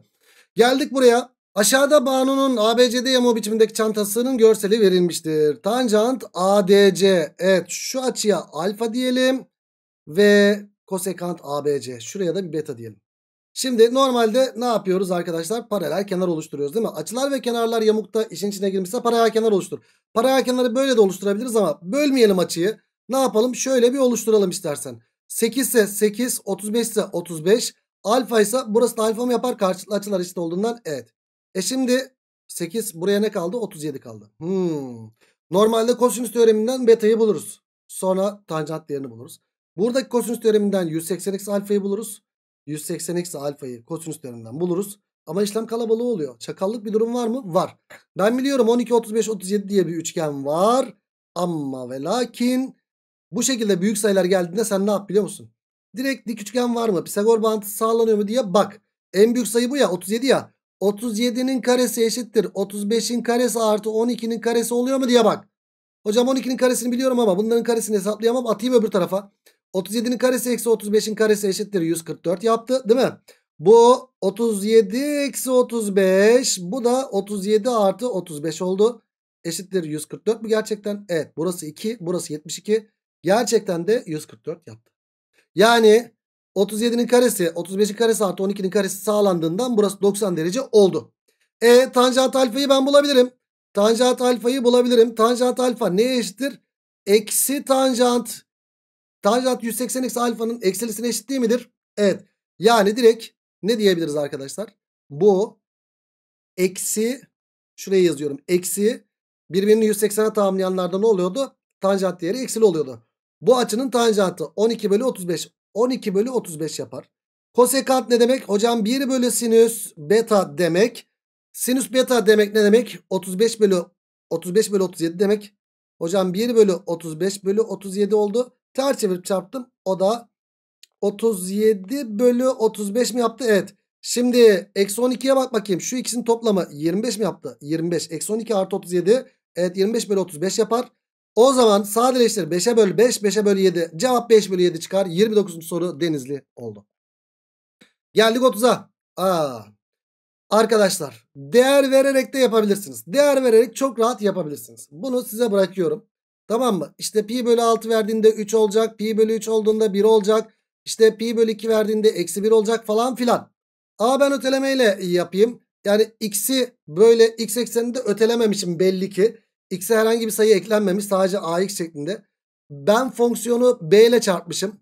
Geldik buraya. Aşağıda Banu'nun ABCD yamo biçimindeki çantasının görseli verilmiştir. Tanjant ADC. Evet şu açıya alfa diyelim. Ve kosekant ABC. Şuraya da bir beta diyelim. Şimdi normalde ne yapıyoruz arkadaşlar? Paralel kenar oluşturuyoruz değil mi? Açılar ve kenarlar yamukta işin içine girmişse paralel kenar oluştur. Paralel kenarı böyle de oluşturabiliriz ama bölmeyelim açıyı. Ne yapalım? Şöyle bir oluşturalım istersen. 8 ise 8, 35 ise 35. Alfa ise burası da alfa mı yapar? Karşılıklı açılar eşit olduğundan evet. E şimdi 8 buraya ne kaldı? 37 kaldı. Hmm. Normalde kosinüs teoreminden beta'yı buluruz. Sonra tanjant değerini buluruz. Buradaki kosinüs teoreminden 180 eksi alfayı buluruz. 180x alfayı kosinüslerinden buluruz. Ama işlem kalabalığı oluyor. Çakallık bir durum var mı? Var. Ben biliyorum 12, 35, 37 diye bir üçgen var. Ama ve lakin bu şekilde büyük sayılar geldiğinde sen ne yap biliyor musun? Direkt dik üçgen var mı? Pisagor bağıntısı sağlanıyor mu diye bak. En büyük sayı bu ya 37 ya. 37'nin karesi eşittir. 35'in karesi artı 12'nin karesi oluyor mu diye bak. Hocam 12'nin karesini biliyorum ama bunların karesini hesaplayamam. Atayım öbür tarafa. 37'nin karesi eksi 35'in karesi eşittir 144 yaptı değil mi? Bu 37 eksi 35 bu da 37 artı 35 oldu. Eşittir 144 mü gerçekten? Evet burası 2 burası 72 gerçekten de 144 yaptı. Yani 37'nin karesi 35'in karesi artı 12'nin karesi sağlandığından burası 90 derece oldu. E tanjant alfayı ben bulabilirim. Tanjant alfayı bulabilirim. Tanjant alfa neye eşittir? Eksi tanjant Tanjant 180 eksi alfanın eksilisine eşit değil midir? Evet. Yani direkt ne diyebiliriz arkadaşlar? Bu eksi şuraya yazıyorum. Eksi birbirini 180'e tamamlayanlarda ne oluyordu? Tanjant değeri eksili oluyordu. Bu açının tanjantı 12 bölü 35. 12 bölü 35 yapar. Kosekant ne demek? Hocam 1 bölü sinüs beta demek. Sinüs beta demek ne demek? 35 bölü 35 bölü 37 demek. Hocam 1 bölü 35 bölü 37 oldu. Ters çevirip çarptım. O da 37 bölü 35 mi yaptı? Evet. Şimdi eksi 12'ye bak bakayım. Şu ikisinin toplamı 25 mi yaptı? 25. Eksi 12 artı 37. Evet 25 bölü 35 yapar. O zaman sadeleştir. 5'e bölü 5. 5'e bölü 7. Cevap 5 bölü 7 çıkar. 29. soru Denizli oldu. Geldik 30'a. Arkadaşlar değer vererek de yapabilirsiniz. Değer vererek çok rahat yapabilirsiniz. Bunu size bırakıyorum. Tamam mı? İşte pi bölü 6 verdiğinde 3 olacak. Pi bölü 3 olduğunda 1 olacak. İşte pi bölü 2 verdiğinde eksi 1 olacak falan filan. Aa ben ötelemeyle yapayım. Yani x'i böyle x ekseninde ötelememişim belli ki. X'e herhangi bir sayı eklenmemiş. Sadece ax şeklinde. Ben fonksiyonu b ile çarpmışım.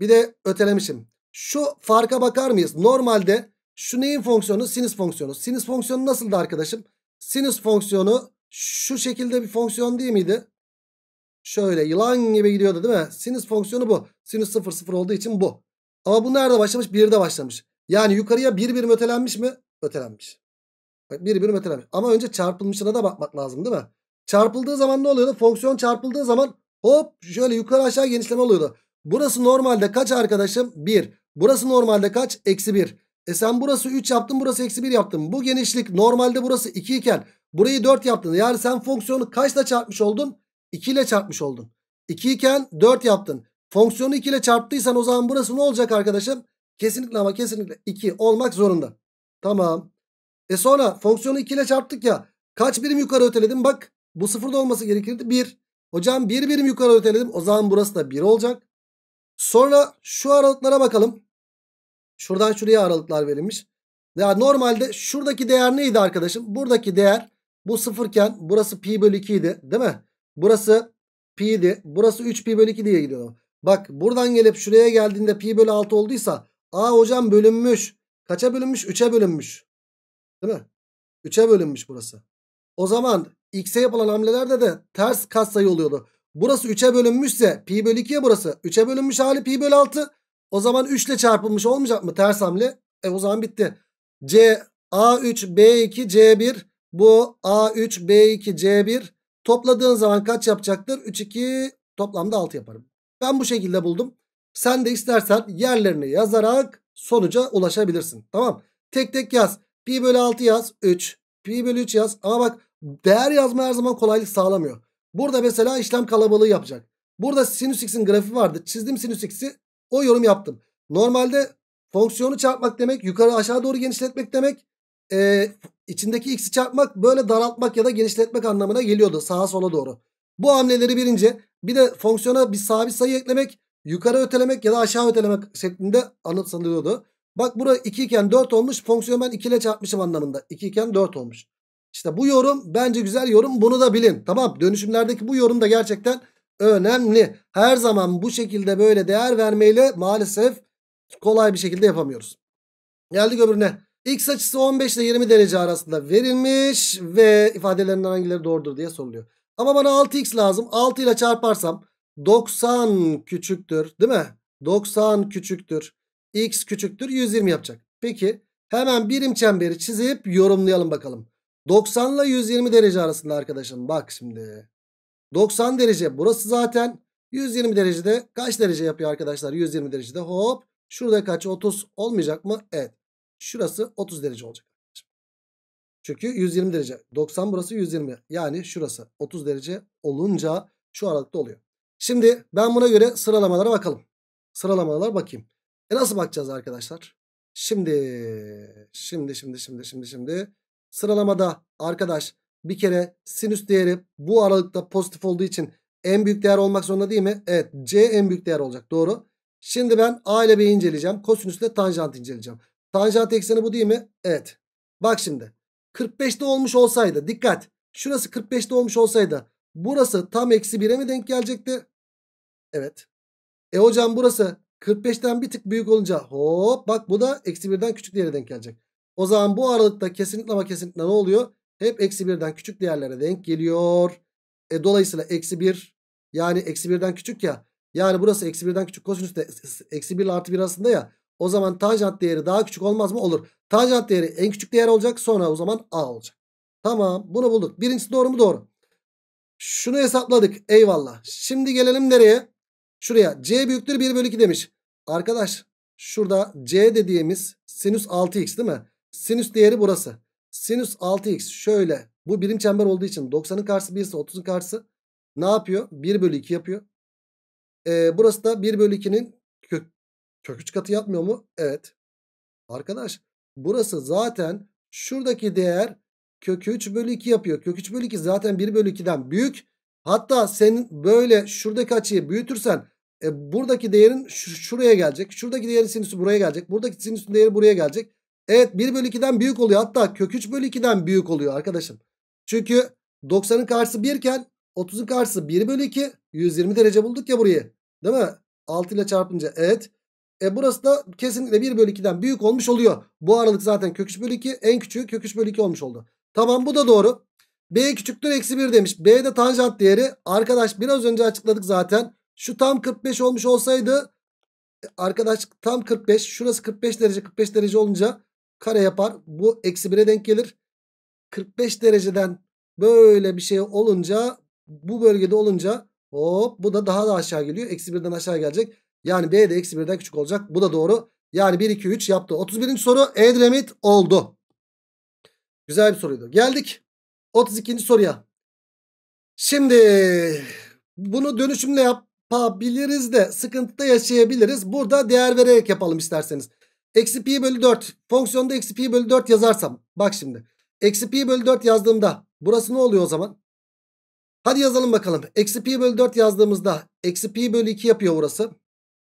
Bir de ötelemişim. Şu farka bakar mıyız? Normalde şu neyin fonksiyonu? Sinüs fonksiyonu. Sinüs fonksiyonu nasıldı arkadaşım? Sinüs fonksiyonu şu şekilde bir fonksiyon değil miydi? Şöyle yılan gibi gidiyordu değil mi? Sinüs fonksiyonu bu. Sinüs 0 0 olduğu için bu. Ama bu nerede başlamış? 1'de başlamış. Yani yukarıya 1 birim ötelenmiş mi? Ötelenmiş. Bak 1 birim ötelenmiş. Ama önce çarpılmışına da bakmak lazım değil mi? Çarpıldığı zaman ne oluyordu? Fonksiyon çarpıldığı zaman hop şöyle yukarı aşağı genişleme oluyordu. Burası normalde kaç arkadaşım? 1. Burası normalde kaç? Eksi 1. E sen burası 3 yaptın burası eksi 1 yaptın. Bu genişlik normalde burası 2 iken burayı 4 yaptın. Yani sen fonksiyonu kaçla çarpmış oldun? 2 ile çarpmış oldun. 2 iken 4 yaptın. Fonksiyonu 2 ile çarptıysan o zaman burası ne olacak arkadaşım? Kesinlikle ama kesinlikle 2 olmak zorunda. Tamam. E sonra fonksiyonu 2 ile çarptık ya. Kaç birim yukarı öteledim? Bak bu sıfırda olması gerekirdi. 1. Hocam 1 bir birim yukarı öteledim. O zaman burası da 1 olacak. Sonra şu aralıklara bakalım. Şuradan şuraya aralıklar verilmiş. Ya normalde şuradaki değer neydi arkadaşım? Buradaki değer bu sıfırken burası pi bölü 2 idi değil mi? Burası pi pi'di. Burası 3pi bölü 2 diye gidiyor. Bak buradan gelip şuraya geldiğinde pi bölü 6 olduysa a hocam bölünmüş. Kaça bölünmüş? 3'e bölünmüş. Değil mi? 3'e bölünmüş burası. O zaman x'e yapılan hamlelerde de ters katsayı oluyordu. Burası 3'e bölünmüşse pi bölü 2'ye burası. 3'e bölünmüş hali pi bölü 6. O zaman 3 ile çarpılmış olmayacak mı? Ters hamle. E o zaman bitti. C A3 B2 C1 bu A3 B2 C1 Topladığın zaman kaç yapacaktır? 3, 2 toplamda 6 yaparım. Ben bu şekilde buldum. Sen de istersen yerlerini yazarak sonuca ulaşabilirsin. Tamam. Tek tek yaz. Pi bölü 6 yaz. 3. Pi bölü 3 yaz. Ama bak değer yazma her zaman kolaylık sağlamıyor. Burada mesela işlem kalabalığı yapacak. Burada sinüs x'in grafiği vardı. Çizdim sinüs x'i. O yorum yaptım. Normalde fonksiyonu çarpmak demek yukarı aşağı doğru genişletmek demek. E, içindeki x'i çarpmak böyle daraltmak ya da genişletmek anlamına geliyordu sağa sola doğru. Bu hamleleri birinci bir de fonksiyona bir sabit sayı eklemek yukarı ötelemek ya da aşağı ötelemek şeklinde anlatılıyordu. Bak bura 2 iken 4 olmuş fonksiyon ben 2 ile çarpmışım anlamında 2 iken 4 olmuş. İşte bu yorum bence güzel yorum bunu da bilin tamam dönüşümlerdeki bu yorum da gerçekten önemli. Her zaman bu şekilde böyle değer vermeyle maalesef kolay bir şekilde yapamıyoruz. Geldik öbürüne. X açısı 15 ile 20 derece arasında verilmiş ve ifadelerinden hangileri doğrudur diye soruluyor. Ama bana 6x lazım. 6 ile çarparsam 90 küçüktür değil mi? 90 küçüktür. X küçüktür 120 yapacak. Peki hemen birim çemberi çizip yorumlayalım bakalım. 90 ile 120 derece arasında arkadaşım bak şimdi. 90 derece burası zaten 120 derecede kaç derece yapıyor arkadaşlar? 120 derecede hop. Şurada kaç? 30 olmayacak mı? Evet. Şurası 30 derece olacak. Çünkü 120 derece. 90 burası 120. Yani şurası 30 derece olunca şu aralıkta oluyor. Şimdi ben buna göre sıralamalara bakalım. Sıralamalara bakayım. E nasıl bakacağız arkadaşlar? Şimdi, şimdi, şimdi, şimdi, şimdi, şimdi. Sıralamada arkadaş bir kere sinüs değeri bu aralıkta pozitif olduğu için en büyük değer olmak zorunda değil mi? Evet C en büyük değer olacak. Doğru. Şimdi ben A ile B'yi inceleyeceğim. Kosinüs ile tanjant inceleyeceğim. Tanjant ekseni bu değil mi? Evet. Bak şimdi. 45'te olmuş olsaydı dikkat. Şurası 45'te olmuş olsaydı burası tam eksi 1'e mi denk gelecekti? Evet. E hocam burası 45'ten bir tık büyük olunca hop bak bu da eksi 1'den küçük değere denk gelecek. O zaman bu aralıkta kesinlikle ama kesinlikle ne oluyor? Hep eksi 1'den küçük değerlere denk geliyor. E dolayısıyla eksi 1 yani eksi 1'den küçük ya. Yani burası eksi 1'den küçük kosinüs de eksi 1 ile artı 1 arasında ya. O zaman tanjant değeri daha küçük olmaz mı? Olur. Tanjant değeri en küçük değer olacak. Sonra o zaman A olacak. Tamam bunu bulduk. Birincisi doğru mu? Doğru. Şunu hesapladık. Eyvallah. Şimdi gelelim nereye? Şuraya. C büyüktür 1 bölü 2 demiş. Arkadaş şurada C dediğimiz sinüs 6x değil mi? Sinüs değeri burası. Sinüs 6x şöyle. Bu birim çember olduğu için 90'ın karşısı 1 ise 30'un karşısı ne yapıyor? 1 bölü 2 yapıyor. Ee, burası da 1 bölü 2'nin kök, Kök 3 katı yapmıyor mu? Evet. Arkadaş burası zaten şuradaki değer kök 3 bölü 2 yapıyor. Kök 3 bölü 2 zaten 1 bölü 2'den büyük. Hatta sen böyle şuradaki açıyı büyütürsen e, buradaki değerin şuraya gelecek. Şuradaki değerin sinüsü buraya gelecek. Buradaki sinüsün değeri buraya gelecek. Evet 1 bölü 2'den büyük oluyor. Hatta kök 3 bölü 2'den büyük oluyor arkadaşım. Çünkü 90'ın karşısı 1 iken 30'un karşısı 1 bölü 2. 120 derece bulduk ya burayı. Değil mi? 6 ile çarpınca evet. E burası da kesinlikle 1 bölü 2'den büyük olmuş oluyor. Bu aralık zaten kök 3 bölü 2 en küçüğü kök 3 bölü 2 olmuş oldu. Tamam bu da doğru. B küçüktür eksi 1 demiş. B de tanjant değeri. Arkadaş biraz önce açıkladık zaten. Şu tam 45 olmuş olsaydı arkadaş tam 45 şurası 45 derece 45 derece olunca kare yapar. Bu eksi 1'e denk gelir. 45 dereceden böyle bir şey olunca bu bölgede olunca hop bu da daha da aşağı geliyor. Eksi 1'den aşağı gelecek. Yani B de eksi 1'den küçük olacak. Bu da doğru. Yani 1, 2, 3 yaptı. 31. soru Edremit oldu. Güzel bir soruydu. Geldik 32. soruya. Şimdi bunu dönüşümle yapabiliriz de sıkıntıda yaşayabiliriz. Burada değer vererek yapalım isterseniz. Eksi pi bölü 4. Fonksiyonda eksi pi bölü 4 yazarsam. Bak şimdi. Eksi pi bölü 4 yazdığımda burası ne oluyor o zaman? Hadi yazalım bakalım. Eksi pi bölü 4 yazdığımızda eksi pi bölü 2 yapıyor burası.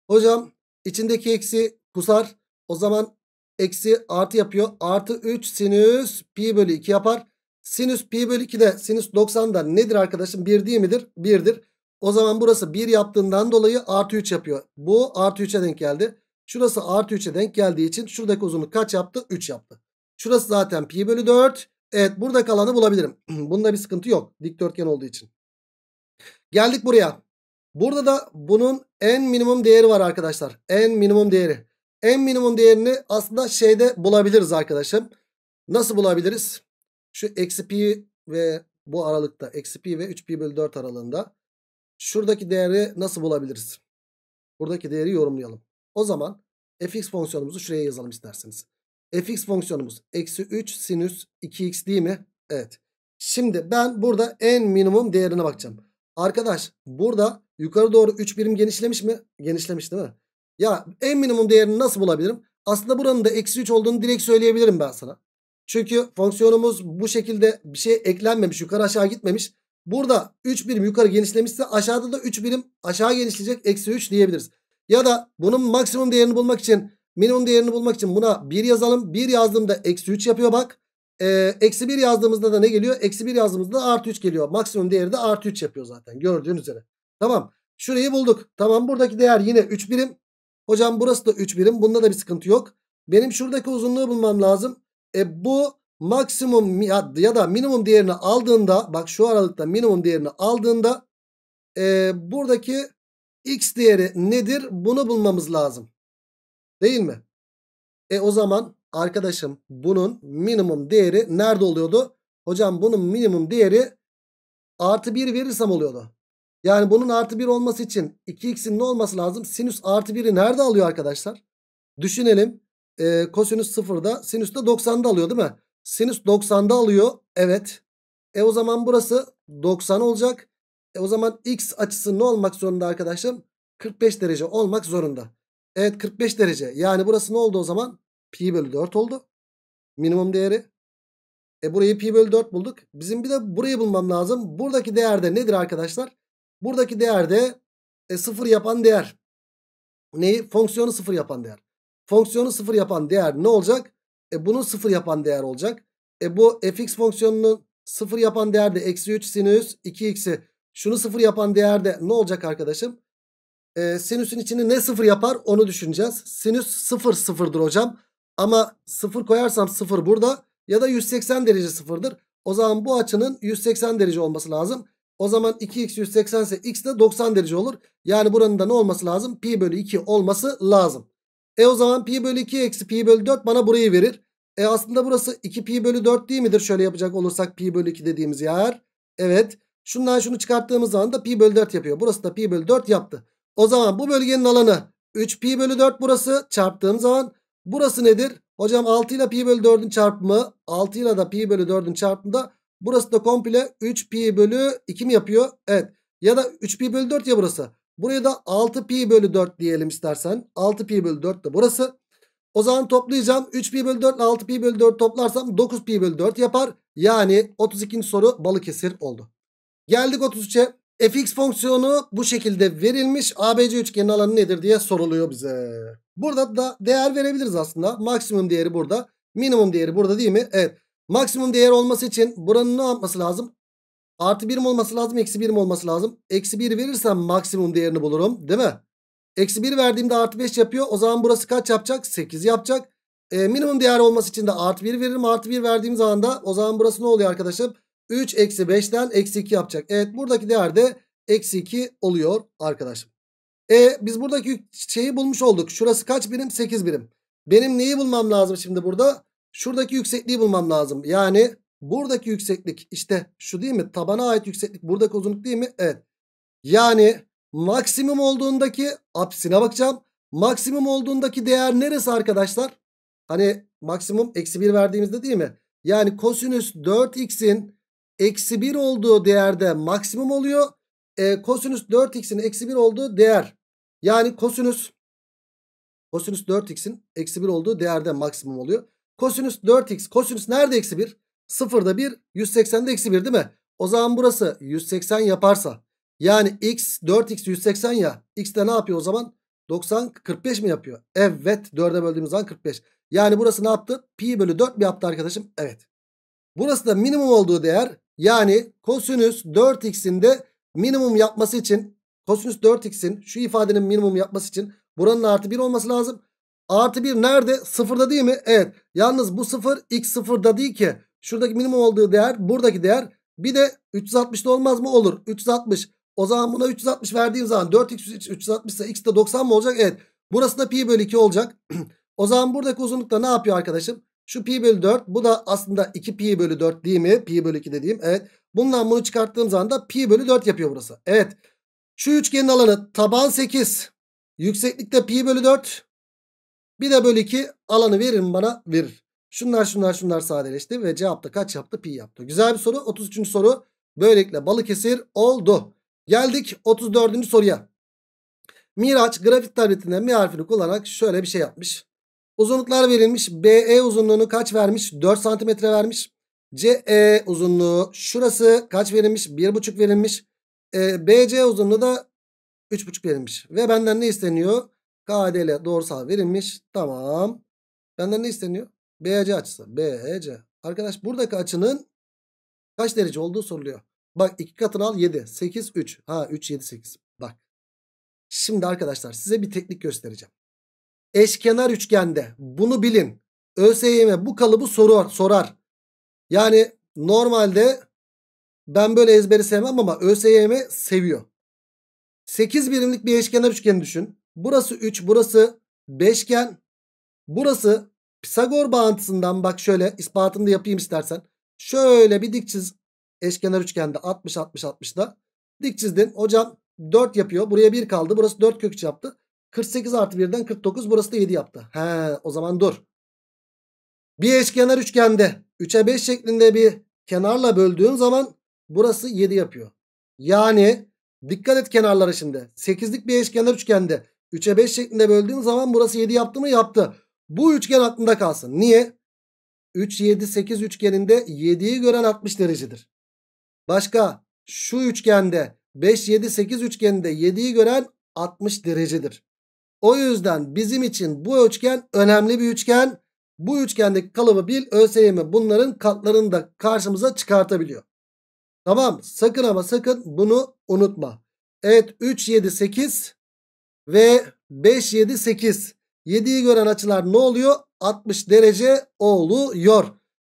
Hocam içindeki eksi kusar. O zaman eksi artı yapıyor. Artı 3 sinüs pi bölü 2 yapar. Sinüs pi bölü 2 de sinüs 90 da nedir arkadaşım? 1 değil midir? 1'dir. O zaman burası 1 yaptığından dolayı artı 3 yapıyor. Bu artı 3'e denk geldi. Şurası artı 3'e denk geldiği için şuradaki uzunluk kaç yaptı? 3 yaptı. Şurası zaten pi bölü 4. Evet burada kalanı bulabilirim. <clears throat> Bunda bir sıkıntı yok. Dikdörtgen olduğu için. Geldik buraya. Burada da bunun en minimum değeri var arkadaşlar. En minimum değeri. En minimum değerini aslında şeyde bulabiliriz arkadaşım. Nasıl bulabiliriz? Şu eksi pi ve bu aralıkta eksi pi ve 3 pi bölü 4 aralığında. Şuradaki değeri nasıl bulabiliriz? Buradaki değeri yorumlayalım. O zaman fx fonksiyonumuzu şuraya yazalım isterseniz. fx fonksiyonumuz eksi 3 sinüs 2x değil mi? Evet. Şimdi ben burada en minimum değerine bakacağım. Arkadaş burada Yukarı doğru 3 birim genişlemiş mi? Genişlemiş değil mi? Ya en minimum değerini nasıl bulabilirim? Aslında buranın da eksi 3 olduğunu direkt söyleyebilirim ben sana. Çünkü fonksiyonumuz bu şekilde bir şey eklenmemiş. Yukarı aşağı gitmemiş. Burada 3 birim yukarı genişlemişse aşağıda da 3 birim aşağı genişleyecek. Eksi 3 diyebiliriz. Ya da bunun maksimum değerini bulmak için minimum değerini bulmak için buna 1 yazalım. 1 yazdığımda eksi 3 yapıyor bak. Ee, eksi ee, 1 yazdığımızda da ne geliyor? Eksi 1 yazdığımızda artı 3 geliyor. Maksimum değeri de artı 3 yapıyor zaten gördüğün üzere. Tamam. Şurayı bulduk. Tamam buradaki değer yine 3 birim. Hocam burası da 3 birim. Bunda da bir sıkıntı yok. Benim şuradaki uzunluğu bulmam lazım. E bu maksimum ya ya da minimum değerini aldığında bak şu aralıkta minimum değerini aldığında e, buradaki x değeri nedir bunu bulmamız lazım. Değil mi? E o zaman arkadaşım bunun minimum değeri nerede oluyordu? Hocam bunun minimum değeri artı 1 verirsem oluyordu. Yani bunun artı 1 olması için 2x'in ne olması lazım? Sinüs artı 1'i nerede alıyor arkadaşlar? Düşünelim. E, kosinüs 0'da sinüs de 90'da alıyor değil mi? Sinüs 90'da alıyor. Evet. E o zaman burası 90 olacak. E o zaman x açısı ne olmak zorunda arkadaşım? 45 derece olmak zorunda. Evet 45 derece. Yani burası ne oldu o zaman? Pi bölü 4 oldu. Minimum değeri. E burayı pi bölü 4 bulduk. Bizim bir de burayı bulmam lazım. Buradaki değer de nedir arkadaşlar? Buradaki değer de e, sıfır yapan değer. Neyi? Fonksiyonu sıfır yapan değer. Fonksiyonu sıfır yapan değer ne olacak? E, bunun sıfır yapan değer olacak. E, bu fx fonksiyonunun sıfır yapan değer de eksi 3 sinüs 2x'i şunu sıfır yapan değer de ne olacak arkadaşım? E, sinüsün içini ne sıfır yapar onu düşüneceğiz. Sinüs sıfır sıfırdır hocam. Ama sıfır koyarsam sıfır burada ya da 180 derece sıfırdır. O zaman bu açının 180 derece olması lazım. O zaman 2x 180 ise x de 90 derece olur. Yani buranın da ne olması lazım? Pi bölü 2 olması lazım. E o zaman pi bölü 2 eksi pi bölü 4 bana burayı verir. E aslında burası 2 pi bölü 4 değil midir? Şöyle yapacak olursak pi bölü 2 dediğimiz yer. Evet. Şundan şunu çıkarttığımız zaman da pi bölü 4 yapıyor. Burası da pi bölü 4 yaptı. O zaman bu bölgenin alanı 3 pi bölü 4 burası. Çarptığım zaman burası nedir? Hocam 6 ile pi bölü 4'ün çarpımı 6 ile de pi bölü 4'ün çarpımı da Burası da komple 3 pi bölü 2 mi yapıyor? Evet. Ya da 3 pi bölü 4 ya burası. Buraya da 6 pi bölü 4 diyelim istersen. 6 pi bölü 4 de burası. O zaman toplayacağım. 3 pi bölü 4 ile 6 pi bölü 4 toplarsam 9 pi bölü 4 yapar. Yani 32. soru Balıkesir oldu. Geldik 33'e. fx fonksiyonu bu şekilde verilmiş. ABC üçgenin alanı nedir diye soruluyor bize. Burada da değer verebiliriz aslında. Maksimum değeri burada. Minimum değeri burada değil mi? Evet. Maksimum değer olması için buranın ne yapması lazım? Artı 1 mi olması lazım? Eksi 1 mi olması lazım? Eksi 1 verirsem maksimum değerini bulurum. Değil mi? Eksi 1 verdiğimde artı 5 yapıyor. O zaman burası kaç yapacak? 8 yapacak. E, minimum değer olması için de artı 1 veririm. Artı 1 verdiğim zaman da o zaman burası ne oluyor arkadaşım? 3 eksi 5'ten eksi 2 yapacak. Evet buradaki değer de eksi 2 oluyor arkadaşım. E, biz buradaki şeyi bulmuş olduk. Şurası kaç birim? 8 birim. Benim neyi bulmam lazım şimdi burada? Şuradaki yüksekliği bulmam lazım. Yani buradaki yükseklik işte şu değil mi? Tabana ait yükseklik buradaki uzunluk değil mi? Evet. Yani maksimum olduğundaki apsine bakacağım. Maksimum olduğundaki değer neresi arkadaşlar? Hani maksimum eksi 1 verdiğimizde değil mi? Yani kosinüs 4x'in eksi 1 olduğu değerde maksimum oluyor. E, kosinüs 4x'in eksi 1 olduğu değer. Yani kosinüs kosinüs 4x'in eksi 1 olduğu değerde maksimum oluyor. Kosinüs 4x. Kosinüs nerede eksi 1? 0'da 1. 180'de eksi 1 değil mi? O zaman burası 180 yaparsa. Yani x 4x 180 ya. X de ne yapıyor o zaman? 90 45 mi yapıyor? Evet 4'e böldüğümüz zaman 45. Yani burası ne yaptı? Pi bölü 4 mi yaptı arkadaşım? Evet. Burası da minimum olduğu değer. Yani kosinüs 4x'in de minimum yapması için kosinüs 4x'in şu ifadenin minimum yapması için buranın artı 1 olması lazım. Artı 1 nerede? Sıfırda değil mi? Evet. Yalnız bu sıfır x sıfırda değil ki. Şuradaki minimum olduğu değer buradaki değer. Bir de 360'da olmaz mı? Olur. 360. O zaman buna 360 verdiğim zaman 4x 360 ise x de 90 mı olacak? Evet. Burası da pi bölü 2 olacak. <clears throat> o zaman buradaki uzunlukta ne yapıyor arkadaşım? Şu pi bölü 4. Bu da aslında 2 pi bölü 4 değil mi? Pi bölü 2 dediğim. Evet. Bundan bunu çıkarttığım zaman da pi bölü 4 yapıyor burası. Evet. Şu üçgenin alanı taban 8. Yükseklikte pi bölü 4. Bir de böyle ki alanı verin bana verir. Şunlar şunlar şunlar sadeleşti ve cevapta kaç yaptı? Pi yaptı. Güzel bir soru. 33. soru. Böylelikle Balıkesir oldu. Geldik 34. soruya. Miraç grafik tabletinde mi harfini kullanarak şöyle bir şey yapmış. Uzunluklar verilmiş. BE uzunluğunu kaç vermiş? 4 santimetre vermiş. CE uzunluğu şurası kaç verilmiş? 1,5 verilmiş. E, BC uzunluğu da 3,5 verilmiş. Ve benden ne isteniyor? KDL doğrusal verilmiş. Tamam. Benden ne isteniyor? BC açısı. BC. Arkadaş buradaki açının kaç derece olduğu soruluyor. Bak 2 katını al 7. 8 3. Ha 3 7 8. Bak. Şimdi arkadaşlar size bir teknik göstereceğim. Eşkenar üçgende bunu bilin. ÖSYM bu kalıbı sorar. sorar. Yani normalde ben böyle ezberi sevmem ama ÖSYM seviyor. 8 birimlik bir eşkenar üçgeni düşün. Burası 3 burası 5 iken burası Pisagor bağıntısından bak şöyle ispatını da yapayım istersen. Şöyle bir dik çiz eşkenar üçgende 60 60 60 da dik çizdin. Hocam 4 yapıyor. Buraya 1 kaldı. Burası 4 kök yaptı. 48 artı 1'den 49 burası da 7 yaptı. He o zaman dur. Bir eşkenar üçgende 3'e 5 şeklinde bir kenarla böldüğün zaman burası 7 yapıyor. Yani dikkat et kenarlara şimdi. 8'lik bir eşkenar üçgende 3'e 5 şeklinde böldüğün zaman burası 7 yaptı mı? Yaptı. Bu üçgen aklında kalsın. Niye? 3, 7, 8 üçgeninde 7'yi gören 60 derecedir. Başka şu üçgende 5, 7, 8 üçgeninde 7'yi gören 60 derecedir. O yüzden bizim için bu üçgen önemli bir üçgen. Bu üçgendeki kalıbı bil ÖSYM bunların katlarını da karşımıza çıkartabiliyor. Tamam sakın ama sakın bunu unutma. Evet 3, 7, 8 ve 5, 7, 8. 7'yi gören açılar ne oluyor? 60 derece oluyor.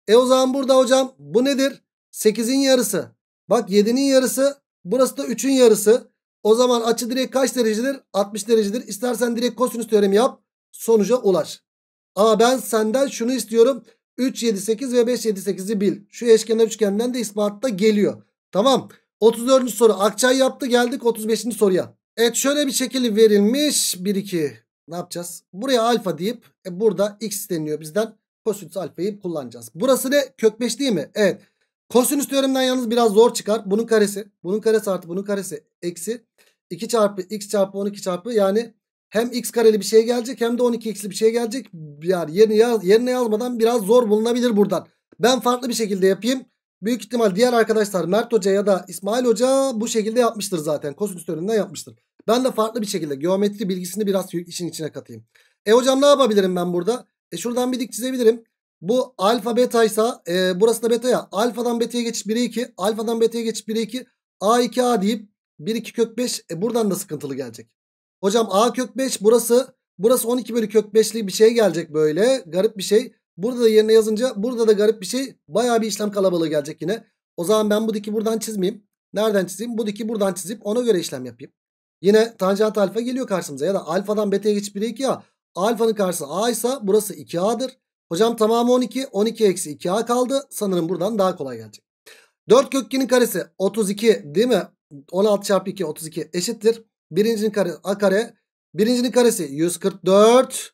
E o zaman burada hocam bu nedir? 8'in yarısı. Bak 7'nin yarısı. Burası da 3'ün yarısı. O zaman açı direkt kaç derecedir? 60 derecedir. İstersen direkt kosinüs teoremi yap. Sonuca ulaş. Ama ben senden şunu istiyorum. 3, 7, 8 ve 5, 7, 8'i bil. Şu eşkenar üçgenden de ispatta geliyor. Tamam. 34. soru. Akçay yaptı. Geldik 35. soruya. Evet şöyle bir şekil verilmiş. 1 2 ne yapacağız? Buraya alfa deyip e, burada x deniliyor bizden. Kosinüs alfayı kullanacağız. Burası ne? Kök 5 değil mi? Evet. Kosinüs teoreminden yalnız biraz zor çıkar. Bunun karesi. Bunun karesi artı bunun karesi. Eksi. 2 çarpı x çarpı 12 çarpı. Yani hem x kareli bir şey gelecek hem de 12x'li bir şey gelecek. Yani yerine, yaz, yerine yazmadan biraz zor bulunabilir buradan. Ben farklı bir şekilde yapayım. Büyük ihtimal diğer arkadaşlar Mert Hoca ya da İsmail Hoca bu şekilde yapmıştır zaten. Kosinüs teoreminden yapmıştır. Ben de farklı bir şekilde geometri bilgisini biraz işin içine katayım. E hocam ne yapabilirim ben burada? E şuradan bir dik çizebilirim. Bu alfa betaysa e, burası da beta ya. Alfadan beta'ya geçiş 1'e 2. Alfadan beta'ya geçiş 1'e 2. A 2 A deyip 1 2 kök 5. E buradan da sıkıntılı gelecek. Hocam A kök 5 burası. Burası 12 bölü kök 5'li bir şey gelecek böyle. Garip bir şey. Burada da yerine yazınca burada da garip bir şey. Baya bir işlem kalabalığı gelecek yine. O zaman ben bu diki buradan çizmeyeyim. Nereden çizeyim? Bu diki buradan çizip ona göre işlem yapayım. Yine tanjant alfa geliyor karşımıza ya da alfadan beta'ya geçip 1'e 2a. Alfanın karşısı a ise burası 2a'dır. Hocam tamamı 12. 12 eksi 2a kaldı. Sanırım buradan daha kolay gelecek. 4 kök karesi 32 değil mi? 16 çarpı 2 32 eşittir. Birincinin karesi a kare. Birincinin karesi 144.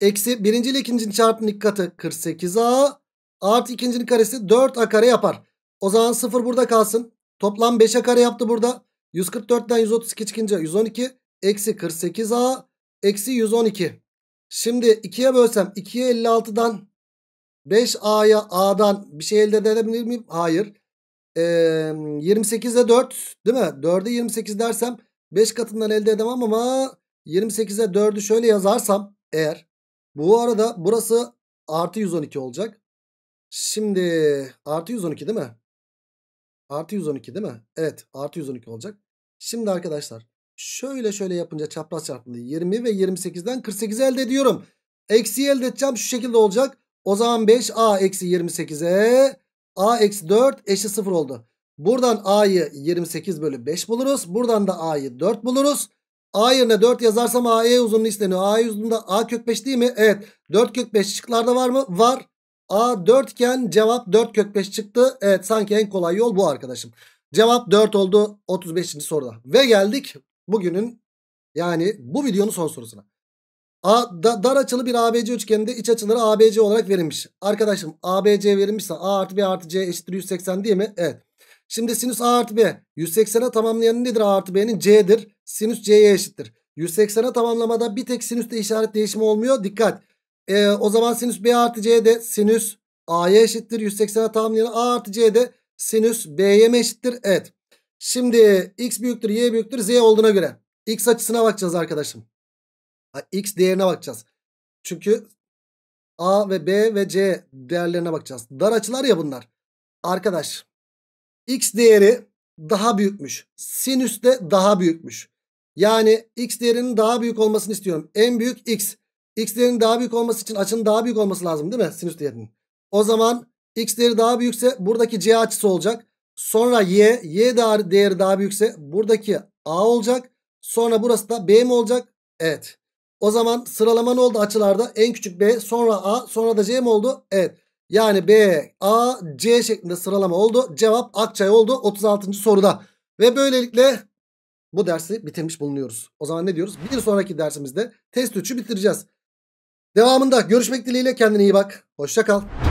Eksi birinci ile ikincinin çarpımının iki katı 48a. Artı ikincinin karesi 4a kare yapar. O zaman 0 burada kalsın. Toplam 5a kare yaptı burada. 144'ten 132 çıkınca 112. Eksi 48a. Eksi 112. Şimdi 2'ye bölsem 2'ye 56'dan 5a'ya a'dan bir şey elde edebilir miyim? Hayır. Ee, 28'e 4 değil mi? 4'e 28 dersem 5 katından elde edemem ama 28'e 4'ü şöyle yazarsam eğer. Bu arada burası artı 112 olacak. Şimdi artı 112 değil mi? Artı 112 değil mi? Evet artı 112 olacak. Şimdi arkadaşlar şöyle şöyle yapınca çapraz çarpımda 20 ve 28'den 48 elde ediyorum. Eksi elde edeceğim şu şekilde olacak. O zaman 5a eksi 28'e a eksi 4 eşi 0 oldu. Buradan a'yı 28 bölü 5 buluruz. Buradan da a'yı 4 buluruz. A yerine 4 yazarsam AE uzunluğu isteniyor. A e uzunluğunda A kök 5 değil mi? Evet. 4 kök 5 şıklarda var mı? Var. A 4 iken cevap 4 kök 5 çıktı. Evet sanki en kolay yol bu arkadaşım. Cevap 4 oldu 35. soruda. Ve geldik bugünün yani bu videonun son sorusuna. A, da, dar açılı bir ABC üçgeninde iç açıları ABC olarak verilmiş. Arkadaşım ABC verilmişse A artı B artı C eşittir 180 değil mi? Evet. Şimdi sinüs A artı B 180'e tamamlayan nedir? A artı B'nin C'dir. Sinüs C'ye eşittir. 180'e tamamlamada bir tek sinüste işaret değişimi olmuyor. Dikkat. E, o zaman sinüs B artı c'de sinüs A'ya eşittir. 180'e tamamlayan A artı c'de sinüs B'ye mi eşittir? Evet. Şimdi X büyüktür Y büyüktür Z olduğuna göre. X açısına bakacağız arkadaşım. X değerine bakacağız. Çünkü A ve B ve C değerlerine bakacağız. Dar açılar ya bunlar. Arkadaş X değeri daha büyükmüş. Sinüs de daha büyükmüş. Yani X değerinin daha büyük olmasını istiyorum. En büyük X. X değerinin daha büyük olması için açının daha büyük olması lazım değil mi? Sinüs değerinin. O zaman X değeri daha büyükse buradaki C açısı olacak. Sonra Y. Y değeri daha büyükse buradaki A olacak. Sonra burası da B mi olacak? Evet. O zaman sıralama ne oldu açılarda? En küçük B sonra A sonra da C mi oldu? Evet. Yani B, A, C şeklinde sıralama oldu. Cevap Akçay oldu 36. soruda. Ve böylelikle bu dersi bitirmiş bulunuyoruz. O zaman ne diyoruz? Bir sonraki dersimizde test 3'ü bitireceğiz. Devamında görüşmek dileğiyle kendine iyi bak. Hoşça kal.